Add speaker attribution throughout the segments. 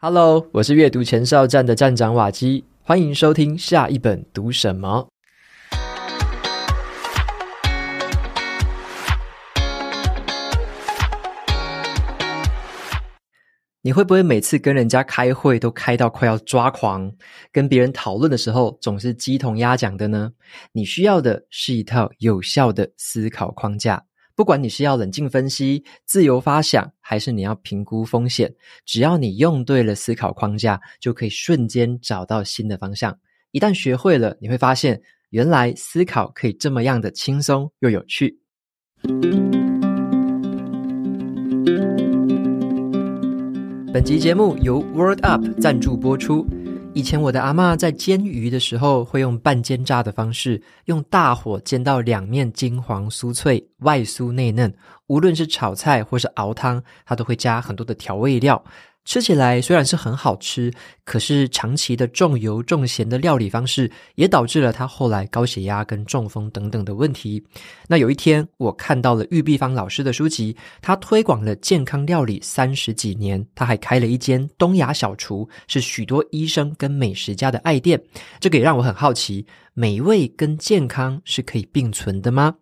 Speaker 1: Hello，我是阅读前哨站的站长瓦基，欢迎收听下一本读什么。你会不会每次跟人家开会都开到快要抓狂？跟别人讨论的时候总是鸡同鸭讲的呢？你需要的是一套有效的思考框架。不管你是要冷静分析、自由发想，还是你要评估风险，只要你用对了思考框架，就可以瞬间找到新的方向。一旦学会了，你会发现，原来思考可以这么样的轻松又有趣。本集节目由 WorldUp 赞助播出。以前我的阿妈在煎鱼的时候，会用半煎炸的方式，用大火煎到两面金黄酥脆，外酥内嫩。无论是炒菜或是熬汤，她都会加很多的调味料。吃起来虽然是很好吃，可是长期的重油重咸的料理方式，也导致了他后来高血压跟中风等等的问题。那有一天，我看到了玉碧芳老师的书籍，他推广了健康料理三十几年，他还开了一间东亚小厨，是许多医生跟美食家的爱店。这个也让我很好奇，美味跟健康是可以并存的吗？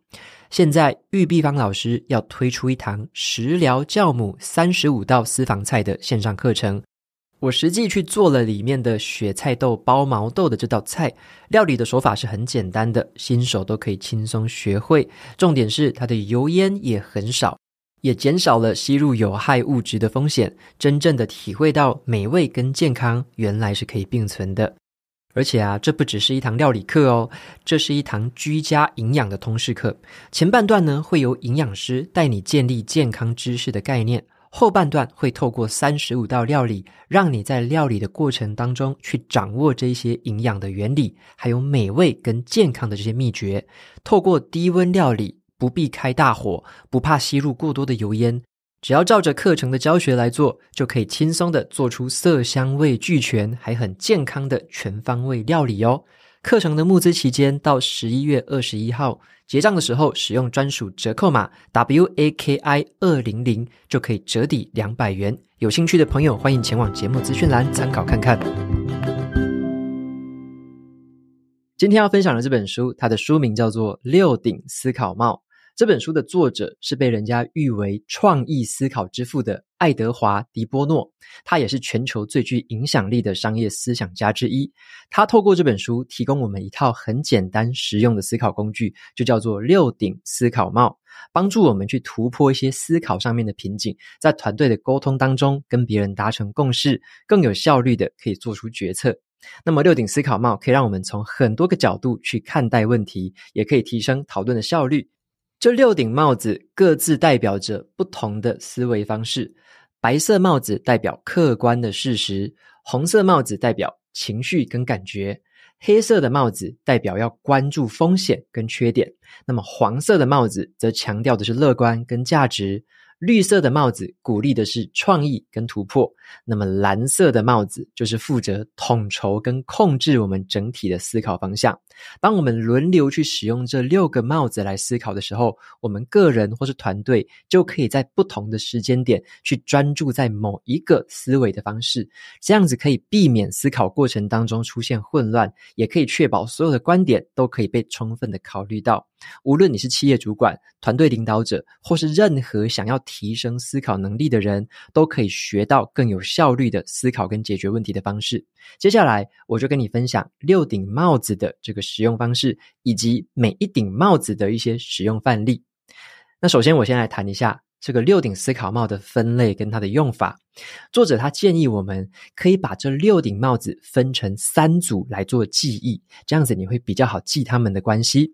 Speaker 1: 现在，玉碧芳老师要推出一堂食疗酵母三十五道私房菜的线上课程。我实际去做了里面的雪菜豆包毛豆的这道菜，料理的手法是很简单的，新手都可以轻松学会。重点是它的油烟也很少，也减少了吸入有害物质的风险，真正的体会到美味跟健康原来是可以并存的。而且啊，这不只是一堂料理课哦，这是一堂居家营养的通识课。前半段呢，会由营养师带你建立健康知识的概念；后半段会透过三十五道料理，让你在料理的过程当中去掌握这些营养的原理，还有美味跟健康的这些秘诀。透过低温料理，不必开大火，不怕吸入过多的油烟。只要照着课程的教学来做，就可以轻松的做出色香味俱全、还很健康的全方位料理哦。课程的募资期间到十一月二十一号，结账的时候使用专属折扣码 WAKI 二零零，就可以折抵两百元。有兴趣的朋友，欢迎前往节目资讯栏参考看看。今天要分享的这本书，它的书名叫做《六顶思考帽》。这本书的作者是被人家誉为“创意思考之父”的爱德华·迪波诺，他也是全球最具影响力的商业思想家之一。他透过这本书提供我们一套很简单实用的思考工具，就叫做“六顶思考帽”，帮助我们去突破一些思考上面的瓶颈，在团队的沟通当中跟别人达成共识，更有效率的可以做出决策。那么，六顶思考帽可以让我们从很多个角度去看待问题，也可以提升讨论的效率。这六顶帽子各自代表着不同的思维方式。白色帽子代表客观的事实，红色帽子代表情绪跟感觉，黑色的帽子代表要关注风险跟缺点。那么黄色的帽子则强调的是乐观跟价值。绿色的帽子鼓励的是创意跟突破，那么蓝色的帽子就是负责统筹跟控制我们整体的思考方向。当我们轮流去使用这六个帽子来思考的时候，我们个人或是团队就可以在不同的时间点去专注在某一个思维的方式，这样子可以避免思考过程当中出现混乱，也可以确保所有的观点都可以被充分的考虑到。无论你是企业主管、团队领导者，或是任何想要提升思考能力的人，都可以学到更有效率的思考跟解决问题的方式。接下来，我就跟你分享六顶帽子的这个使用方式，以及每一顶帽子的一些使用范例。那首先，我先来谈一下。这个六顶思考帽的分类跟它的用法，作者他建议我们可以把这六顶帽子分成三组来做记忆，这样子你会比较好记他们的关系。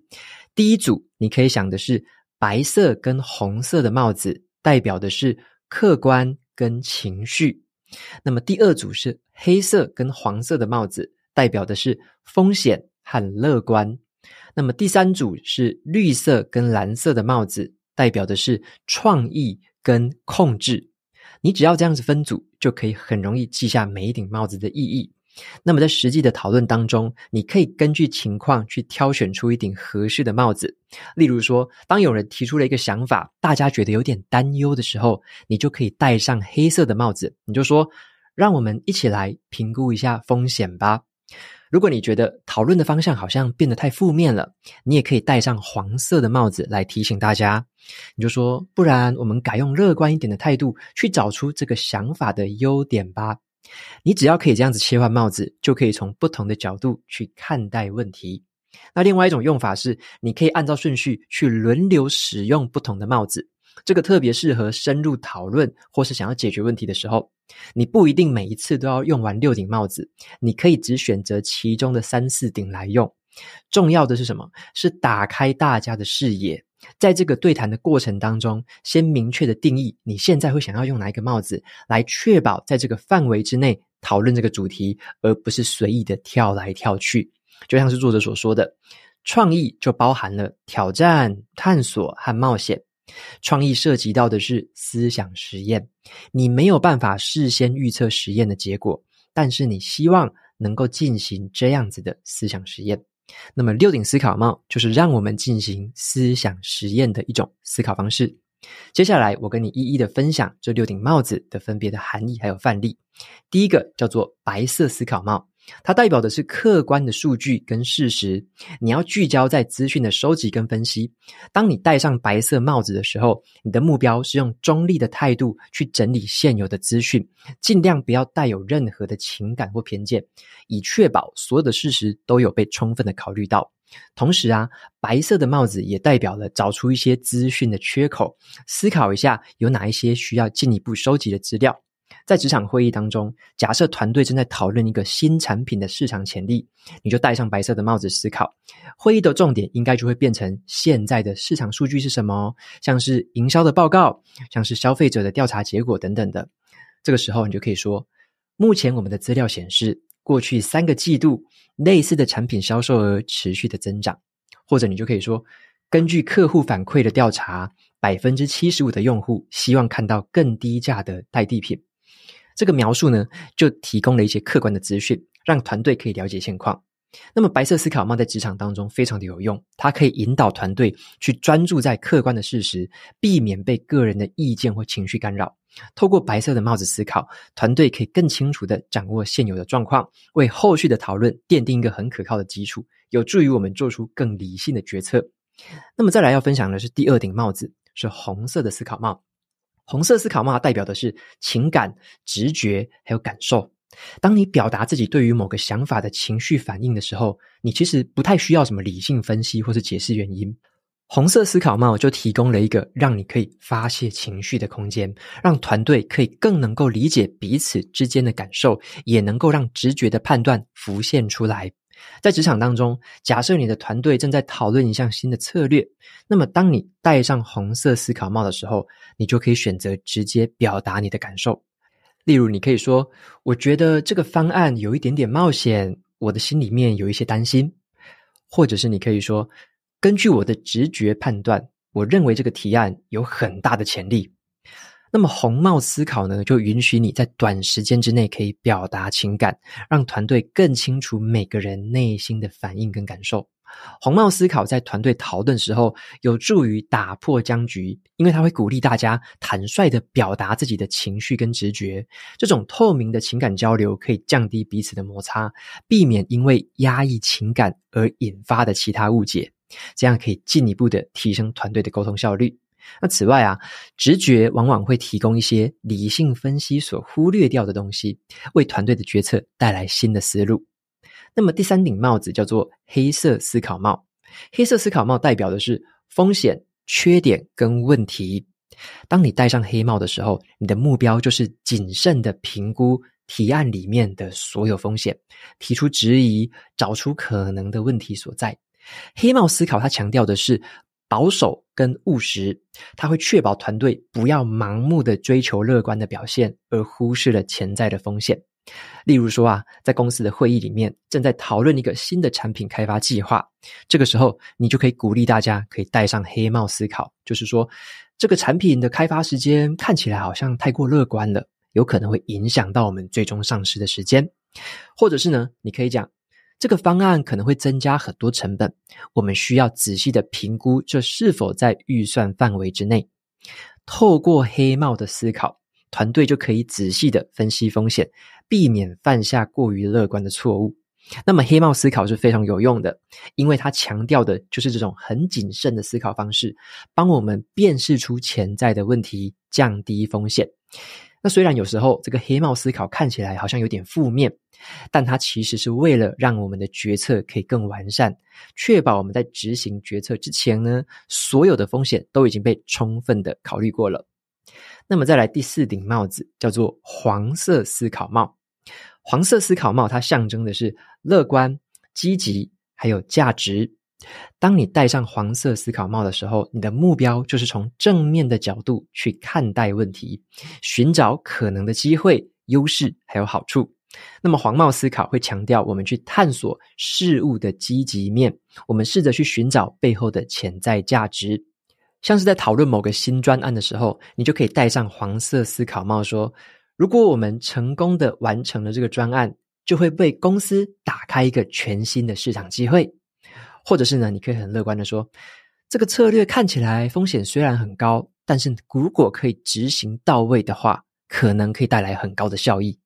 Speaker 1: 第一组你可以想的是白色跟红色的帽子代表的是客观跟情绪，那么第二组是黑色跟黄色的帽子代表的是风险和乐观，那么第三组是绿色跟蓝色的帽子。代表的是创意跟控制。你只要这样子分组，就可以很容易记下每一顶帽子的意义。那么在实际的讨论当中，你可以根据情况去挑选出一顶合适的帽子。例如说，当有人提出了一个想法，大家觉得有点担忧的时候，你就可以戴上黑色的帽子，你就说：“让我们一起来评估一下风险吧。”如果你觉得讨论的方向好像变得太负面了，你也可以戴上黄色的帽子来提醒大家。你就说，不然我们改用乐观一点的态度，去找出这个想法的优点吧。你只要可以这样子切换帽子，就可以从不同的角度去看待问题。那另外一种用法是，你可以按照顺序去轮流使用不同的帽子。这个特别适合深入讨论，或是想要解决问题的时候，你不一定每一次都要用完六顶帽子，你可以只选择其中的三四顶来用。重要的是什么？是打开大家的视野，在这个对谈的过程当中，先明确的定义你现在会想要用哪一个帽子，来确保在这个范围之内讨论这个主题，而不是随意的跳来跳去。就像是作者所说的，创意就包含了挑战、探索和冒险。创意涉及到的是思想实验，你没有办法事先预测实验的结果，但是你希望能够进行这样子的思想实验。那么六顶思考帽就是让我们进行思想实验的一种思考方式。接下来我跟你一一的分享这六顶帽子的分别的含义还有范例。第一个叫做白色思考帽。它代表的是客观的数据跟事实，你要聚焦在资讯的收集跟分析。当你戴上白色帽子的时候，你的目标是用中立的态度去整理现有的资讯，尽量不要带有任何的情感或偏见，以确保所有的事实都有被充分的考虑到。同时啊，白色的帽子也代表了找出一些资讯的缺口，思考一下有哪一些需要进一步收集的资料。在职场会议当中，假设团队正在讨论一个新产品的市场潜力，你就戴上白色的帽子思考。会议的重点应该就会变成现在的市场数据是什么，像是营销的报告，像是消费者的调查结果等等的。这个时候，你就可以说：目前我们的资料显示，过去三个季度类似的产品销售额持续的增长。或者你就可以说：根据客户反馈的调查，百分之七十五的用户希望看到更低价的代替品。这个描述呢，就提供了一些客观的资讯，让团队可以了解现况。那么，白色思考帽在职场当中非常的有用，它可以引导团队去专注在客观的事实，避免被个人的意见或情绪干扰。透过白色的帽子思考，团队可以更清楚的掌握现有的状况，为后续的讨论奠定一个很可靠的基础，有助于我们做出更理性的决策。那么，再来要分享的是第二顶帽子，是红色的思考帽。红色思考帽代表的是情感、直觉还有感受。当你表达自己对于某个想法的情绪反应的时候，你其实不太需要什么理性分析或者解释原因。红色思考帽就提供了一个让你可以发泄情绪的空间，让团队可以更能够理解彼此之间的感受，也能够让直觉的判断浮现出来。在职场当中，假设你的团队正在讨论一项新的策略，那么当你戴上红色思考帽的时候，你就可以选择直接表达你的感受。例如，你可以说：“我觉得这个方案有一点点冒险，我的心里面有一些担心。”或者是你可以说：“根据我的直觉判断，我认为这个提案有很大的潜力。”那么红帽思考呢，就允许你在短时间之内可以表达情感，让团队更清楚每个人内心的反应跟感受。红帽思考在团队讨论时候，有助于打破僵局，因为它会鼓励大家坦率的表达自己的情绪跟直觉。这种透明的情感交流可以降低彼此的摩擦，避免因为压抑情感而引发的其他误解。这样可以进一步的提升团队的沟通效率。那此外啊，直觉往往会提供一些理性分析所忽略掉的东西，为团队的决策带来新的思路。那么第三顶帽子叫做黑色思考帽。黑色思考帽代表的是风险、缺点跟问题。当你戴上黑帽的时候，你的目标就是谨慎的评估提案里面的所有风险，提出质疑，找出可能的问题所在。黑帽思考，它强调的是。保守跟务实，他会确保团队不要盲目的追求乐观的表现，而忽视了潜在的风险。例如说啊，在公司的会议里面，正在讨论一个新的产品开发计划，这个时候你就可以鼓励大家可以戴上黑帽思考，就是说这个产品的开发时间看起来好像太过乐观了，有可能会影响到我们最终上市的时间，或者是呢，你可以讲。这个方案可能会增加很多成本，我们需要仔细的评估这是否在预算范围之内。透过黑帽的思考，团队就可以仔细的分析风险，避免犯下过于乐观的错误。那么黑帽思考是非常有用的，因为它强调的就是这种很谨慎的思考方式，帮我们辨识出潜在的问题，降低风险。那虽然有时候这个黑帽思考看起来好像有点负面，但它其实是为了让我们的决策可以更完善，确保我们在执行决策之前呢，所有的风险都已经被充分的考虑过了。那么再来第四顶帽子叫做黄色思考帽，黄色思考帽它象征的是乐观、积极，还有价值。当你戴上黄色思考帽的时候，你的目标就是从正面的角度去看待问题，寻找可能的机会、优势还有好处。那么，黄帽思考会强调我们去探索事物的积极面，我们试着去寻找背后的潜在价值。像是在讨论某个新专案的时候，你就可以戴上黄色思考帽，说：如果我们成功的完成了这个专案，就会为公司打开一个全新的市场机会。或者是呢？你可以很乐观的说，这个策略看起来风险虽然很高，但是如果可以执行到位的话，可能可以带来很高的效益。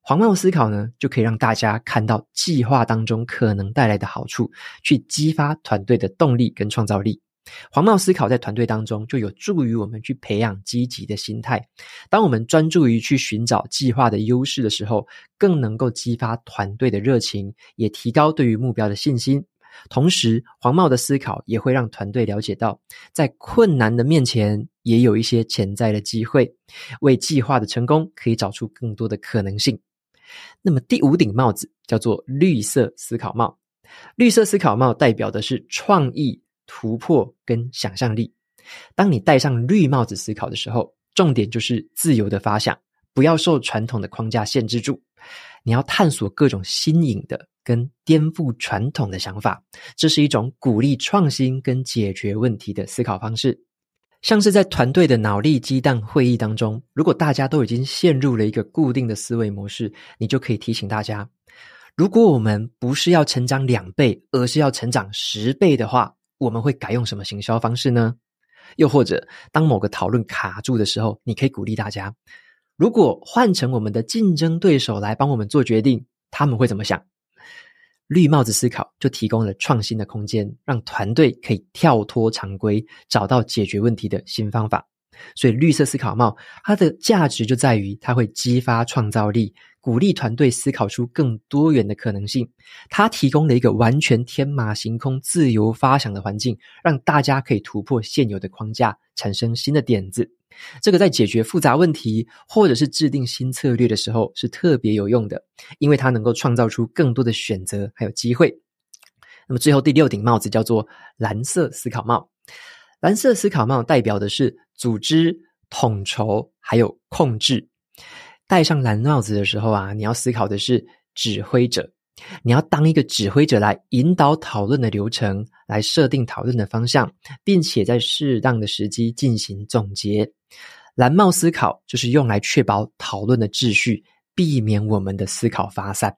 Speaker 1: 黄帽思考呢，就可以让大家看到计划当中可能带来的好处，去激发团队的动力跟创造力。黄帽思考在团队当中就有助于我们去培养积极的心态。当我们专注于去寻找计划的优势的时候，更能够激发团队的热情，也提高对于目标的信心。同时，黄帽的思考也会让团队了解到，在困难的面前，也有一些潜在的机会，为计划的成功可以找出更多的可能性。那么，第五顶帽子叫做绿色思考帽。绿色思考帽代表的是创意、突破跟想象力。当你戴上绿帽子思考的时候，重点就是自由的发想，不要受传统的框架限制住，你要探索各种新颖的。跟颠覆传统的想法，这是一种鼓励创新跟解决问题的思考方式。像是在团队的脑力激荡会议当中，如果大家都已经陷入了一个固定的思维模式，你就可以提醒大家：如果我们不是要成长两倍，而是要成长十倍的话，我们会改用什么行销方式呢？又或者，当某个讨论卡住的时候，你可以鼓励大家：如果换成我们的竞争对手来帮我们做决定，他们会怎么想？绿帽子思考就提供了创新的空间，让团队可以跳脱常规，找到解决问题的新方法。所以，绿色思考帽它的价值就在于它会激发创造力。鼓励团队思考出更多元的可能性。它提供了一个完全天马行空、自由发想的环境，让大家可以突破现有的框架，产生新的点子。这个在解决复杂问题或者是制定新策略的时候是特别有用的，因为它能够创造出更多的选择还有机会。那么最后第六顶帽子叫做蓝色思考帽。蓝色思考帽代表的是组织统筹还有控制。戴上蓝帽子的时候啊，你要思考的是指挥者，你要当一个指挥者来引导讨论的流程，来设定讨论的方向，并且在适当的时机进行总结。蓝帽思考就是用来确保讨论的秩序，避免我们的思考发散。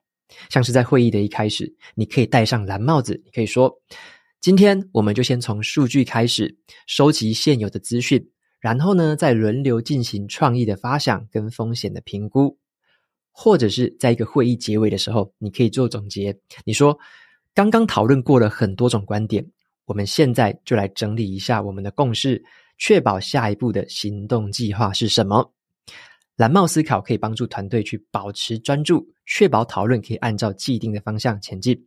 Speaker 1: 像是在会议的一开始，你可以戴上蓝帽子，你可以说：“今天我们就先从数据开始，收集现有的资讯。”然后呢，再轮流进行创意的发想跟风险的评估，或者是在一个会议结尾的时候，你可以做总结。你说刚刚讨论过了很多种观点，我们现在就来整理一下我们的共识，确保下一步的行动计划是什么。蓝帽思考可以帮助团队去保持专注，确保讨论可以按照既定的方向前进。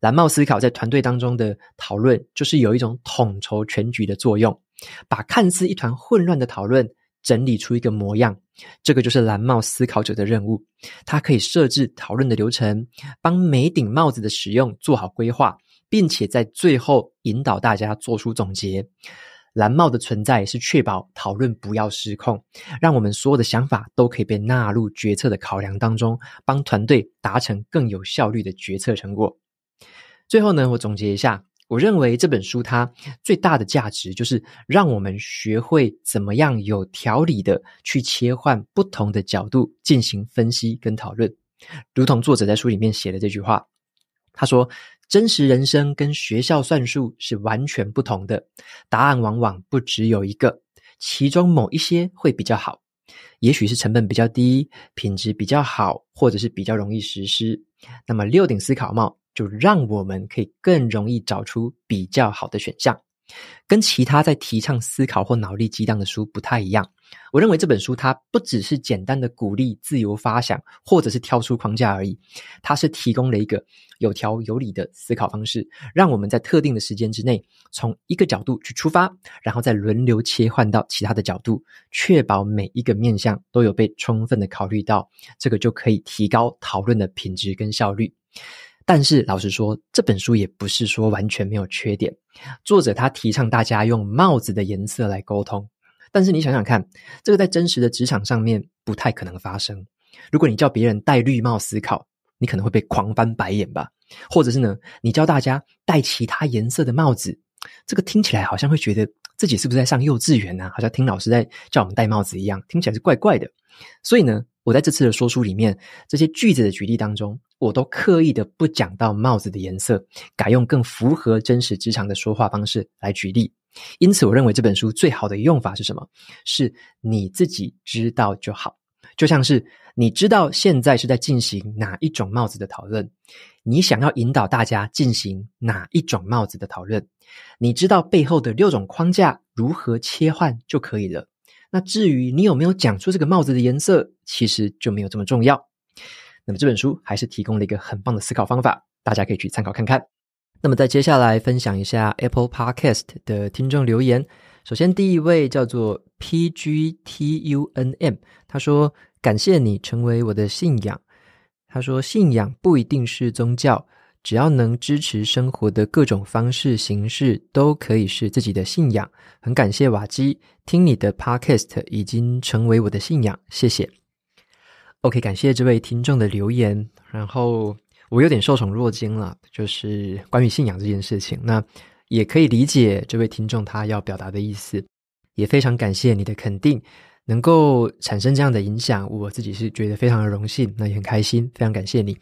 Speaker 1: 蓝帽思考在团队当中的讨论，就是有一种统筹全局的作用。把看似一团混乱的讨论整理出一个模样，这个就是蓝帽思考者的任务。他可以设置讨论的流程，帮每顶帽子的使用做好规划，并且在最后引导大家做出总结。蓝帽的存在是确保讨论不要失控，让我们所有的想法都可以被纳入决策的考量当中，帮团队达成更有效率的决策成果。最后呢，我总结一下。我认为这本书它最大的价值就是让我们学会怎么样有条理的去切换不同的角度进行分析跟讨论，如同作者在书里面写的这句话，他说：“真实人生跟学校算术是完全不同的，答案往往不只有一个，其中某一些会比较好，也许是成本比较低、品质比较好，或者是比较容易实施。”那么六顶思考帽。就让我们可以更容易找出比较好的选项，跟其他在提倡思考或脑力激荡的书不太一样。我认为这本书它不只是简单的鼓励自由发想，或者是跳出框架而已，它是提供了一个有条有理的思考方式，让我们在特定的时间之内，从一个角度去出发，然后再轮流切换到其他的角度，确保每一个面向都有被充分的考虑到，这个就可以提高讨论的品质跟效率。但是，老实说，这本书也不是说完全没有缺点。作者他提倡大家用帽子的颜色来沟通，但是你想想看，这个在真实的职场上面不太可能发生。如果你叫别人戴绿帽思考，你可能会被狂翻白眼吧？或者是呢，你教大家戴其他颜色的帽子，这个听起来好像会觉得自己是不是在上幼稚园呢？好像听老师在叫我们戴帽子一样，听起来是怪怪的。所以呢？我在这次的说书里面，这些句子的举例当中，我都刻意的不讲到帽子的颜色，改用更符合真实职场的说话方式来举例。因此，我认为这本书最好的用法是什么？是你自己知道就好。就像是你知道现在是在进行哪一种帽子的讨论，你想要引导大家进行哪一种帽子的讨论，你知道背后的六种框架如何切换就可以了。那至于你有没有讲出这个帽子的颜色，其实就没有这么重要。那么这本书还是提供了一个很棒的思考方法，大家可以去参考看看。那么在接下来分享一下 Apple Podcast 的听众留言。首先第一位叫做 P G T U N M，他说：“感谢你成为我的信仰。”他说：“信仰不一定是宗教。”只要能支持生活的各种方式形式，都可以是自己的信仰。很感谢瓦基，听你的 Podcast 已经成为我的信仰。谢谢。OK，感谢这位听众的留言，然后我有点受宠若惊了，就是关于信仰这件事情。那也可以理解这位听众他要表达的意思，也非常感谢你的肯定。能够产生这样的影响，我自己是觉得非常的荣幸，那也很开心，非常感谢你。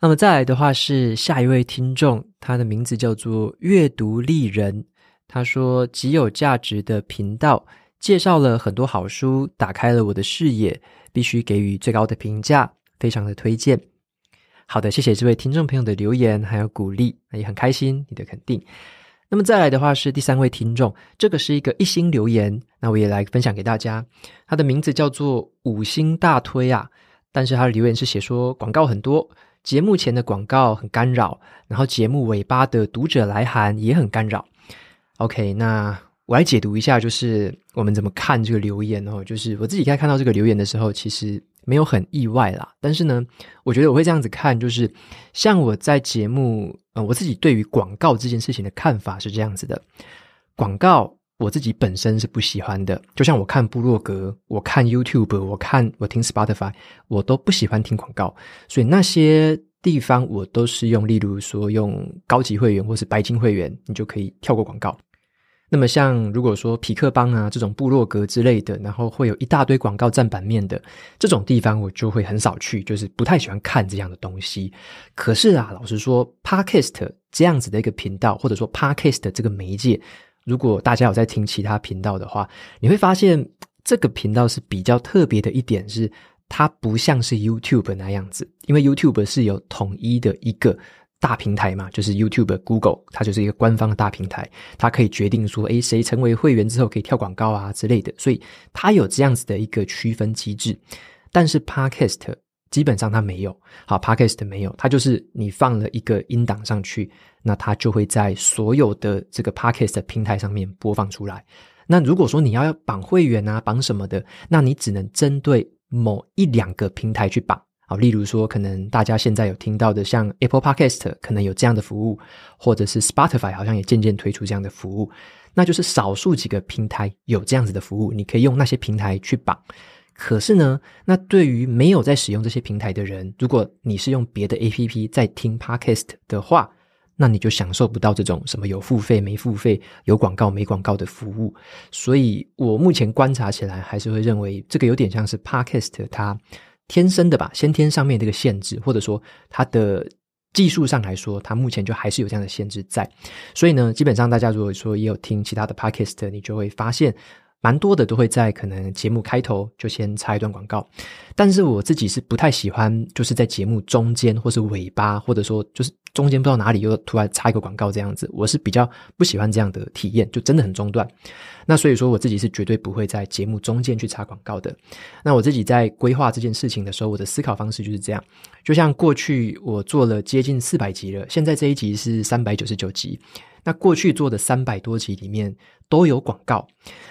Speaker 1: 那么再来的话是下一位听众，他的名字叫做阅读丽人，他说极有价值的频道介绍了很多好书，打开了我的视野，必须给予最高的评价，非常的推荐。好的，谢谢这位听众朋友的留言还有鼓励，那也很开心，你的肯定。那么再来的话是第三位听众，这个是一个一星留言，那我也来分享给大家。他的名字叫做五星大推啊，但是他的留言是写说广告很多，节目前的广告很干扰，然后节目尾巴的读者来函也很干扰。OK，那我来解读一下，就是我们怎么看这个留言哦？就是我自己在看到这个留言的时候，其实。没有很意外啦，但是呢，我觉得我会这样子看，就是像我在节目，呃，我自己对于广告这件事情的看法是这样子的：广告我自己本身是不喜欢的，就像我看部落格，我看 YouTube，我看我听 Spotify，我都不喜欢听广告，所以那些地方我都是用，例如说用高级会员或是白金会员，你就可以跳过广告。那么像如果说皮克邦啊这种部落格之类的，然后会有一大堆广告占版面的这种地方，我就会很少去，就是不太喜欢看这样的东西。可是啊，老实说，Podcast 这样子的一个频道，或者说 Podcast 这个媒介，如果大家有在听其他频道的话，你会发现这个频道是比较特别的一点，是它不像是 YouTube 那样子，因为 YouTube 是有统一的一个。大平台嘛，就是 YouTube、Google，它就是一个官方的大平台，它可以决定说，诶，谁成为会员之后可以跳广告啊之类的，所以它有这样子的一个区分机制。但是 Podcast 基本上它没有，好 Podcast 没有，它就是你放了一个音档上去，那它就会在所有的这个 Podcast 平台上面播放出来。那如果说你要要绑会员啊，绑什么的，那你只能针对某一两个平台去绑。好，例如说，可能大家现在有听到的，像 Apple Podcast，可能有这样的服务，或者是 Spotify，好像也渐渐推出这样的服务。那就是少数几个平台有这样子的服务，你可以用那些平台去绑。可是呢，那对于没有在使用这些平台的人，如果你是用别的 APP 在听 Podcast 的话，那你就享受不到这种什么有付费、没付费、有广告、没广告的服务。所以我目前观察起来，还是会认为这个有点像是 Podcast 它。天生的吧，先天上面这个限制，或者说它的技术上来说，它目前就还是有这样的限制在。所以呢，基本上大家如果说也有听其他的 podcast，你就会发现。蛮多的都会在可能节目开头就先插一段广告，但是我自己是不太喜欢，就是在节目中间或是尾巴，或者说就是中间不知道哪里又突然插一个广告这样子，我是比较不喜欢这样的体验，就真的很中断。那所以说我自己是绝对不会在节目中间去插广告的。那我自己在规划这件事情的时候，我的思考方式就是这样。就像过去我做了接近四百集了，现在这一集是三百九十九集。那过去做的三百多集里面都有广告，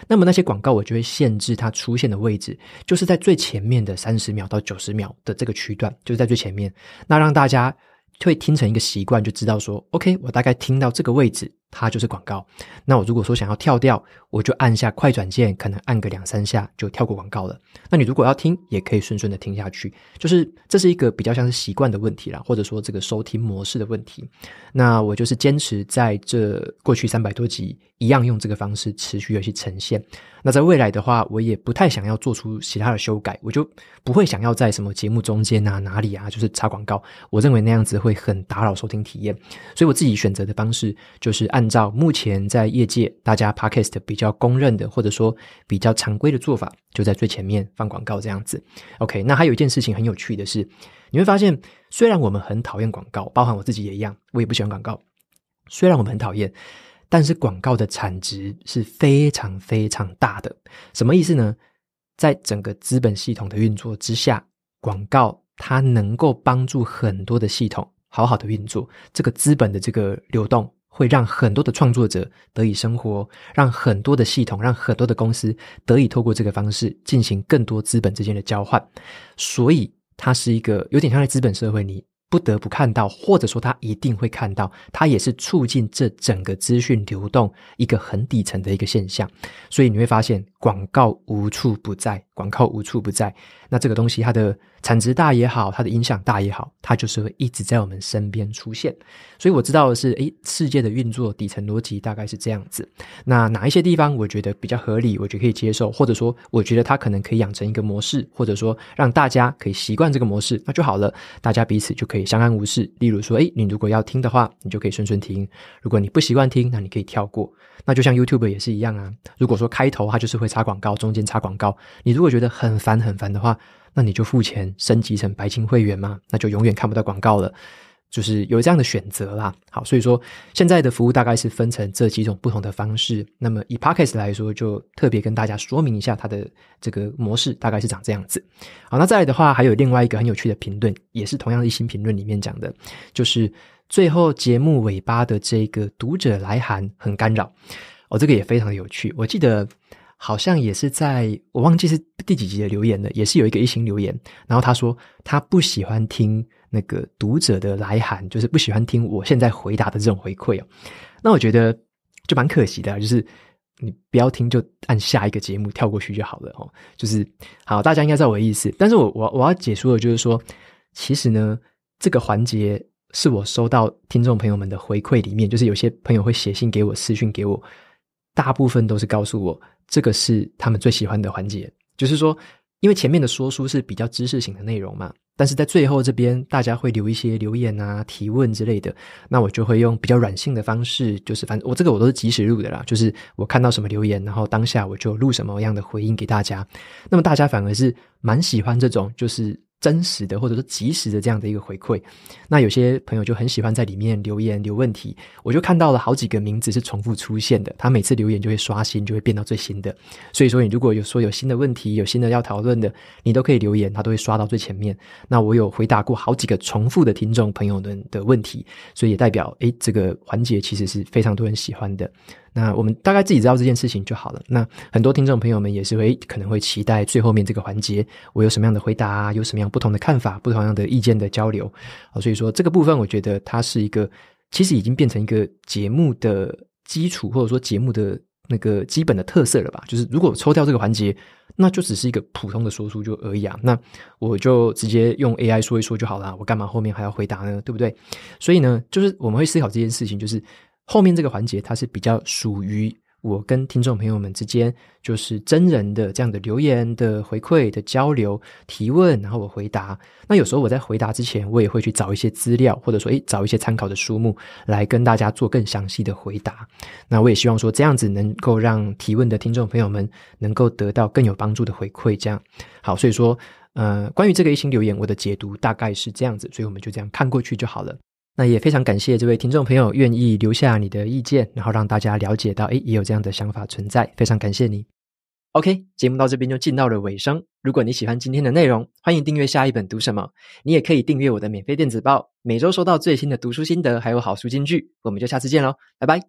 Speaker 1: 那么那些广告我就会限制它出现的位置，就是在最前面的三十秒到九十秒的这个区段，就是在最前面，那让大家会听成一个习惯，就知道说，OK，我大概听到这个位置。它就是广告。那我如果说想要跳掉，我就按下快转键，可能按个两三下就跳过广告了。那你如果要听，也可以顺顺的听下去。就是这是一个比较像是习惯的问题啦，或者说这个收听模式的问题。那我就是坚持在这过去三百多集一样用这个方式持续的去呈现。那在未来的话，我也不太想要做出其他的修改，我就不会想要在什么节目中间啊哪里啊，就是插广告。我认为那样子会很打扰收听体验，所以我自己选择的方式就是按。按照目前在业界大家 p a d k c a s t 比较公认的，或者说比较常规的做法，就在最前面放广告这样子。OK，那还有一件事情很有趣的是，你会发现，虽然我们很讨厌广告，包含我自己也一样，我也不喜欢广告。虽然我们很讨厌，但是广告的产值是非常非常大的。什么意思呢？在整个资本系统的运作之下，广告它能够帮助很多的系统好好的运作，这个资本的这个流动。会让很多的创作者得以生活，让很多的系统，让很多的公司得以透过这个方式进行更多资本之间的交换，所以它是一个有点像在资本社会，你不得不看到，或者说他一定会看到，它也是促进这整个资讯流动一个很底层的一个现象，所以你会发现广告无处不在。广告无处不在，那这个东西它的产值大也好，它的影响大也好，它就是会一直在我们身边出现。所以我知道的是，诶，世界的运作底层逻辑大概是这样子。那哪一些地方我觉得比较合理，我觉得可以接受，或者说我觉得它可能可以养成一个模式，或者说让大家可以习惯这个模式，那就好了，大家彼此就可以相安无事。例如说，诶，你如果要听的话，你就可以顺顺听；如果你不习惯听，那你可以跳过。那就像 YouTube 也是一样啊，如果说开头它就是会插广告，中间插广告，你如如果觉得很烦很烦的话，那你就付钱升级成白金会员嘛，那就永远看不到广告了，就是有这样的选择啦。好，所以说现在的服务大概是分成这几种不同的方式。那么以 Pocket 来说，就特别跟大家说明一下它的这个模式大概是长这样子。好，那再来的话，还有另外一个很有趣的评论，也是同样的一星评论里面讲的，就是最后节目尾巴的这个读者来函很干扰。哦，这个也非常的有趣，我记得。好像也是在，我忘记是第几集的留言了，也是有一个一行留言，然后他说他不喜欢听那个读者的来函，就是不喜欢听我现在回答的这种回馈哦。那我觉得就蛮可惜的，就是你不要听，就按下一个节目跳过去就好了哦。就是好，大家应该知道我的意思。但是我我我要解说的就是说，其实呢，这个环节是我收到听众朋友们的回馈里面，就是有些朋友会写信给我、私讯给我。大部分都是告诉我，这个是他们最喜欢的环节，就是说，因为前面的说书是比较知识型的内容嘛，但是在最后这边，大家会留一些留言啊、提问之类的，那我就会用比较软性的方式，就是反正我这个我都是及时录的啦，就是我看到什么留言，然后当下我就录什么样的回应给大家。那么大家反而是蛮喜欢这种，就是。真实的或者说及时的这样的一个回馈，那有些朋友就很喜欢在里面留言留问题，我就看到了好几个名字是重复出现的，他每次留言就会刷新，就会变到最新的。所以说，你如果有说有新的问题，有新的要讨论的，你都可以留言，他都会刷到最前面。那我有回答过好几个重复的听众朋友们的问题，所以也代表，诶，这个环节其实是非常多人喜欢的。那我们大概自己知道这件事情就好了。那很多听众朋友们也是会可能会期待最后面这个环节，我有什么样的回答，有什么样不同的看法、不同样的意见的交流。所以说这个部分我觉得它是一个，其实已经变成一个节目的基础，或者说节目的那个基本的特色了吧。就是如果抽掉这个环节，那就只是一个普通的说出就而已啊。那我就直接用 AI 说一说就好了。我干嘛后面还要回答呢？对不对？所以呢，就是我们会思考这件事情，就是。后面这个环节，它是比较属于我跟听众朋友们之间，就是真人的这样的留言的回馈的交流、提问，然后我回答。那有时候我在回答之前，我也会去找一些资料，或者说，哎，找一些参考的书目来跟大家做更详细的回答。那我也希望说，这样子能够让提问的听众朋友们能够得到更有帮助的回馈。这样好，所以说，呃，关于这个一星留言，我的解读大概是这样子，所以我们就这样看过去就好了。那也非常感谢这位听众朋友愿意留下你的意见，然后让大家了解到，诶，也有这样的想法存在，非常感谢你。OK，节目到这边就进到了尾声。如果你喜欢今天的内容，欢迎订阅下一本读什么，你也可以订阅我的免费电子报，每周收到最新的读书心得还有好书金句。我们就下次见喽，拜拜。